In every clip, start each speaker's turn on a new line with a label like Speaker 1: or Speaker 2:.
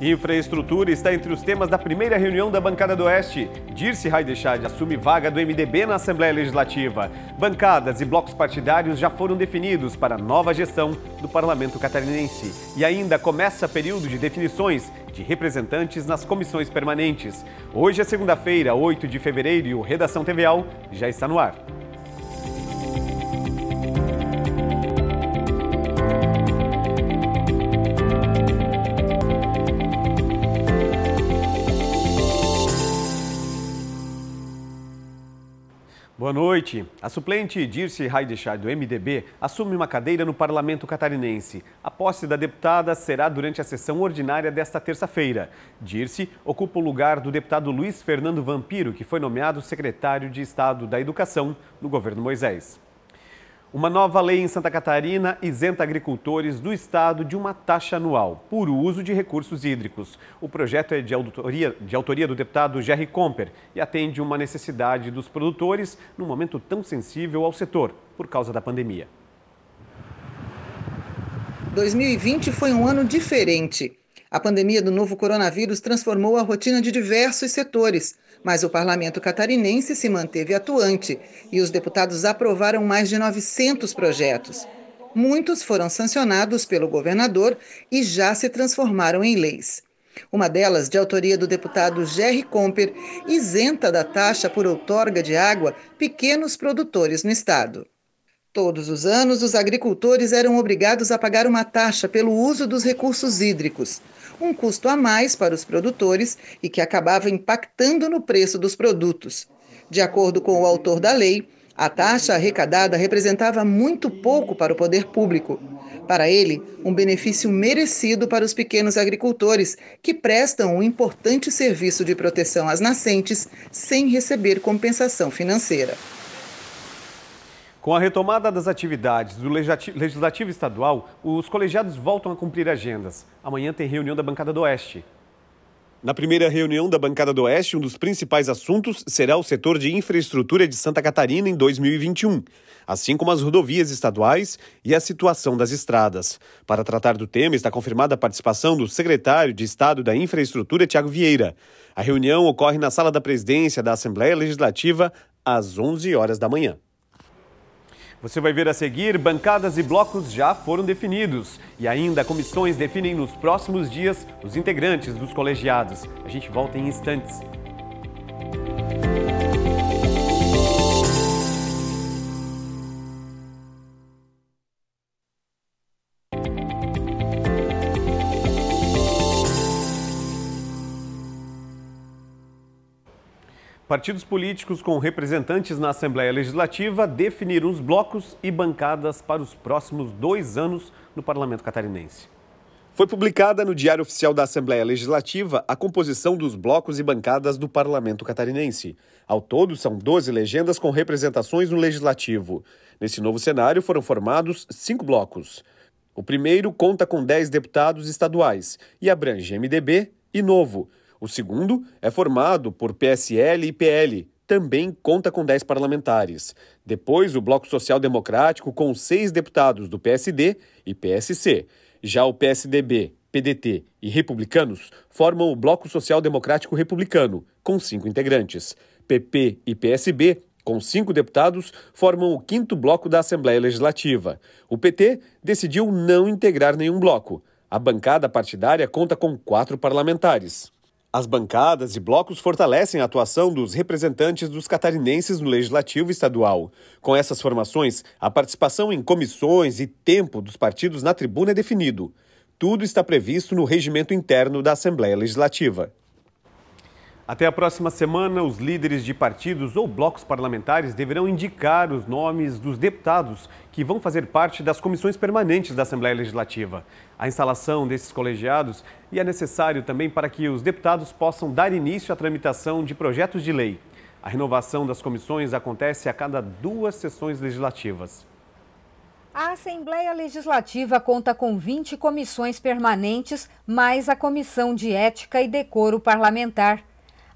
Speaker 1: Infraestrutura está entre os temas da primeira reunião da bancada do Oeste. Dirce Raidechad assume vaga do MDB na Assembleia Legislativa. Bancadas e blocos partidários já foram definidos para a nova gestão do parlamento catarinense. E ainda começa período de definições de representantes nas comissões permanentes. Hoje é segunda-feira, 8 de fevereiro, e o Redação TVAL já está no ar. Boa noite. A suplente Dirce Haidechai, do MDB, assume uma cadeira no parlamento catarinense. A posse da deputada será durante a sessão ordinária desta terça-feira. Dirce ocupa o lugar do deputado Luiz Fernando Vampiro, que foi nomeado secretário de Estado da Educação no governo Moisés. Uma nova lei em Santa Catarina isenta agricultores do Estado de uma taxa anual por uso de recursos hídricos. O projeto é de autoria, de autoria do deputado Jerry Comper e atende uma necessidade dos produtores num momento tão sensível ao setor, por causa da pandemia.
Speaker 2: 2020 foi um ano diferente. A pandemia do novo coronavírus transformou a rotina de diversos setores, mas o parlamento catarinense se manteve atuante e os deputados aprovaram mais de 900 projetos. Muitos foram sancionados pelo governador e já se transformaram em leis. Uma delas, de autoria do deputado Jerry Comper, isenta da taxa por outorga de água pequenos produtores no estado. Todos os anos, os agricultores eram obrigados a pagar uma taxa pelo uso dos recursos hídricos um custo a mais para os produtores e que acabava impactando no preço dos produtos. De acordo com o autor da lei, a taxa arrecadada representava muito pouco para o poder público. Para ele, um benefício merecido para os pequenos agricultores, que prestam um importante serviço de proteção às nascentes sem receber compensação financeira.
Speaker 1: Com a retomada das atividades do Legislativo Estadual, os colegiados voltam a cumprir agendas. Amanhã tem reunião da Bancada do Oeste. Na primeira reunião da Bancada do Oeste, um dos principais assuntos será o setor de infraestrutura de Santa Catarina em 2021, assim como as rodovias estaduais e a situação das estradas. Para tratar do tema, está confirmada a participação do secretário de Estado da Infraestrutura, Tiago Vieira. A reunião ocorre na sala da presidência da Assembleia Legislativa às 11 horas da manhã. Você vai ver a seguir, bancadas e blocos já foram definidos. E ainda, comissões definem nos próximos dias os integrantes dos colegiados. A gente volta em instantes. Partidos políticos com representantes na Assembleia Legislativa definiram os blocos e bancadas para os próximos dois anos no Parlamento Catarinense. Foi publicada no Diário Oficial da Assembleia Legislativa a composição dos blocos e bancadas do Parlamento Catarinense. Ao todo, são 12 legendas com representações no Legislativo. Nesse novo cenário, foram formados cinco blocos. O primeiro conta com 10 deputados estaduais e abrange MDB e Novo, o segundo é formado por PSL e PL, também conta com 10 parlamentares. Depois, o Bloco Social Democrático, com seis deputados do PSD e PSC. Já o PSDB, PDT e Republicanos formam o Bloco Social Democrático Republicano, com cinco integrantes. PP e PSB, com cinco deputados, formam o quinto bloco da Assembleia Legislativa. O PT decidiu não integrar nenhum bloco. A bancada partidária conta com quatro parlamentares. As bancadas e blocos fortalecem a atuação dos representantes dos catarinenses no legislativo estadual. Com essas formações, a participação em comissões e tempo dos partidos na tribuna é definido. Tudo está previsto no regimento interno da Assembleia Legislativa. Até a próxima semana, os líderes de partidos ou blocos parlamentares deverão indicar os nomes dos deputados que vão fazer parte das comissões permanentes da Assembleia Legislativa. A instalação desses colegiados é necessário também para que os deputados possam dar início à tramitação de projetos de lei. A renovação das comissões acontece a cada duas sessões legislativas.
Speaker 3: A Assembleia Legislativa conta com 20 comissões permanentes, mais a Comissão de Ética e Decoro Parlamentar.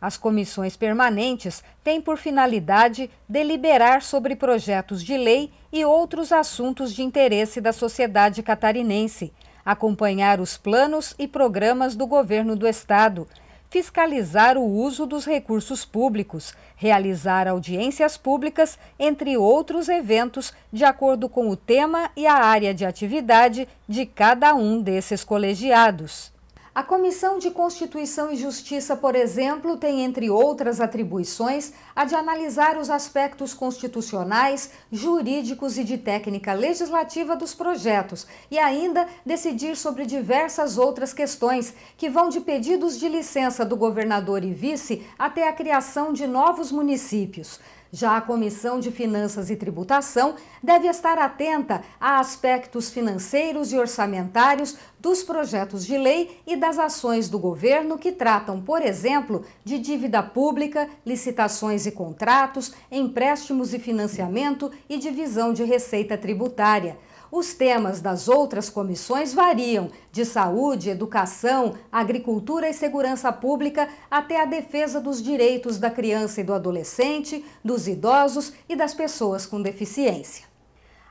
Speaker 3: As comissões permanentes têm por finalidade deliberar sobre projetos de lei e outros assuntos de interesse da sociedade catarinense, acompanhar os planos e programas do governo do Estado, fiscalizar o uso dos recursos públicos, realizar audiências públicas, entre outros eventos, de acordo com o tema e a área de atividade de cada um desses colegiados. A Comissão de Constituição e Justiça, por exemplo, tem, entre outras atribuições, a de analisar os aspectos constitucionais, jurídicos e de técnica legislativa dos projetos e ainda decidir sobre diversas outras questões, que vão de pedidos de licença do governador e vice até a criação de novos municípios. Já a Comissão de Finanças e Tributação deve estar atenta a aspectos financeiros e orçamentários dos projetos de lei e das ações do governo que tratam, por exemplo, de dívida pública, licitações e contratos, empréstimos e financiamento e divisão de receita tributária. Os temas das outras comissões variam, de saúde, educação, agricultura e segurança pública, até a defesa dos direitos da criança e do adolescente, dos idosos e das pessoas com deficiência.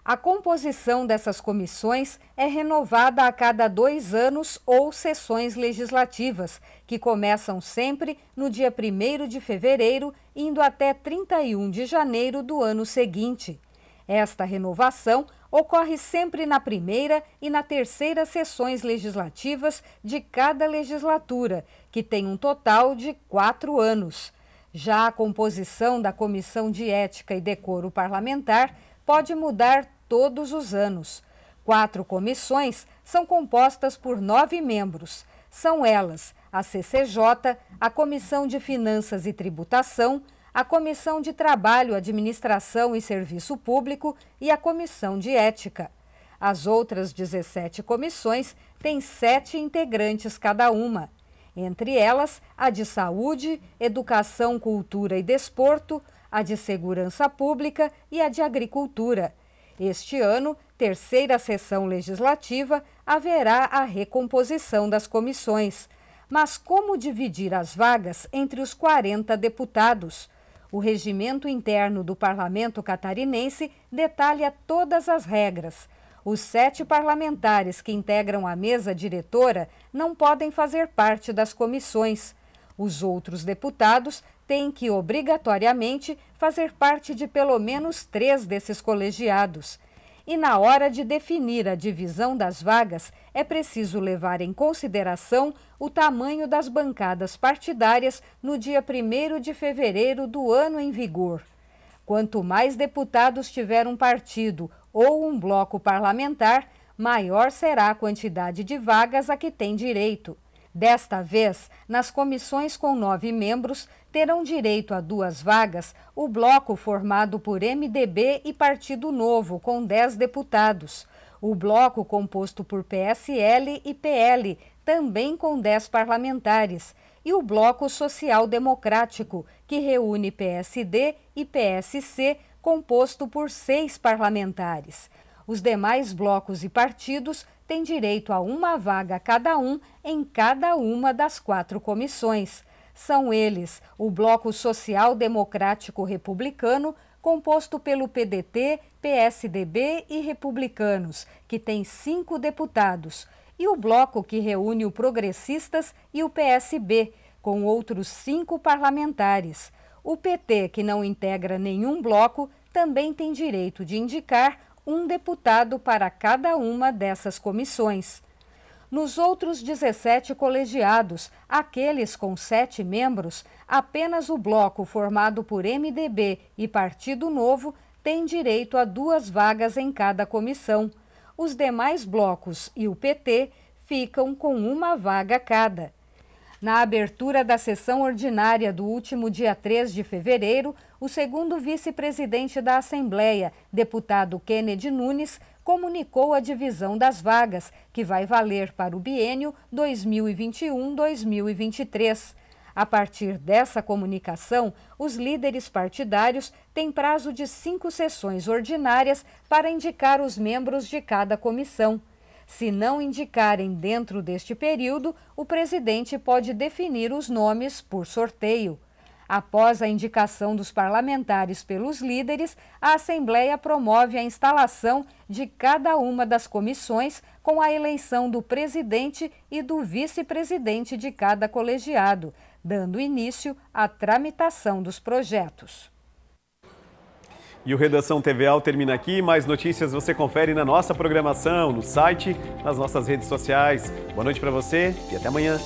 Speaker 3: A composição dessas comissões é renovada a cada dois anos ou sessões legislativas, que começam sempre no dia 1 de fevereiro, indo até 31 de janeiro do ano seguinte. Esta renovação ocorre sempre na primeira e na terceira sessões legislativas de cada legislatura, que tem um total de quatro anos. Já a composição da Comissão de Ética e Decoro Parlamentar pode mudar todos os anos. Quatro comissões são compostas por nove membros. São elas a CCJ, a Comissão de Finanças e Tributação, a Comissão de Trabalho, Administração e Serviço Público e a Comissão de Ética. As outras 17 comissões têm sete integrantes cada uma. Entre elas, a de Saúde, Educação, Cultura e Desporto, a de Segurança Pública e a de Agricultura. Este ano, terceira sessão legislativa, haverá a recomposição das comissões. Mas como dividir as vagas entre os 40 deputados? O regimento interno do parlamento catarinense detalha todas as regras. Os sete parlamentares que integram a mesa diretora não podem fazer parte das comissões. Os outros deputados têm que, obrigatoriamente, fazer parte de pelo menos três desses colegiados. E na hora de definir a divisão das vagas, é preciso levar em consideração o tamanho das bancadas partidárias no dia 1 de fevereiro do ano em vigor. Quanto mais deputados tiver um partido ou um bloco parlamentar, maior será a quantidade de vagas a que tem direito. Desta vez, nas comissões com nove membros, terão direito a duas vagas o bloco formado por MDB e Partido Novo, com 10 deputados. O bloco composto por PSL e PL, também com 10 parlamentares. E o bloco Social Democrático, que reúne PSD e PSC, composto por seis parlamentares. Os demais blocos e partidos têm direito a uma vaga cada um em cada uma das quatro comissões. São eles o Bloco Social Democrático Republicano, composto pelo PDT, PSDB e Republicanos, que tem cinco deputados, e o bloco que reúne o Progressistas e o PSB, com outros cinco parlamentares. O PT, que não integra nenhum bloco, também tem direito de indicar um deputado para cada uma dessas comissões. Nos outros 17 colegiados, aqueles com sete membros, apenas o bloco formado por MDB e Partido Novo tem direito a duas vagas em cada comissão. Os demais blocos e o PT ficam com uma vaga cada. Na abertura da sessão ordinária do último dia 3 de fevereiro, o segundo vice-presidente da Assembleia, deputado Kennedy Nunes, comunicou a divisão das vagas, que vai valer para o bienio 2021-2023. A partir dessa comunicação, os líderes partidários têm prazo de cinco sessões ordinárias para indicar os membros de cada comissão. Se não indicarem dentro deste período, o presidente pode definir os nomes por sorteio. Após a indicação dos parlamentares pelos líderes, a Assembleia promove a instalação de cada uma das comissões com a eleição do presidente e do vice-presidente de cada colegiado, dando início à tramitação dos projetos.
Speaker 1: E o Redação TVAL termina aqui. Mais notícias você confere na nossa programação, no site, nas nossas redes sociais. Boa noite para você e até amanhã.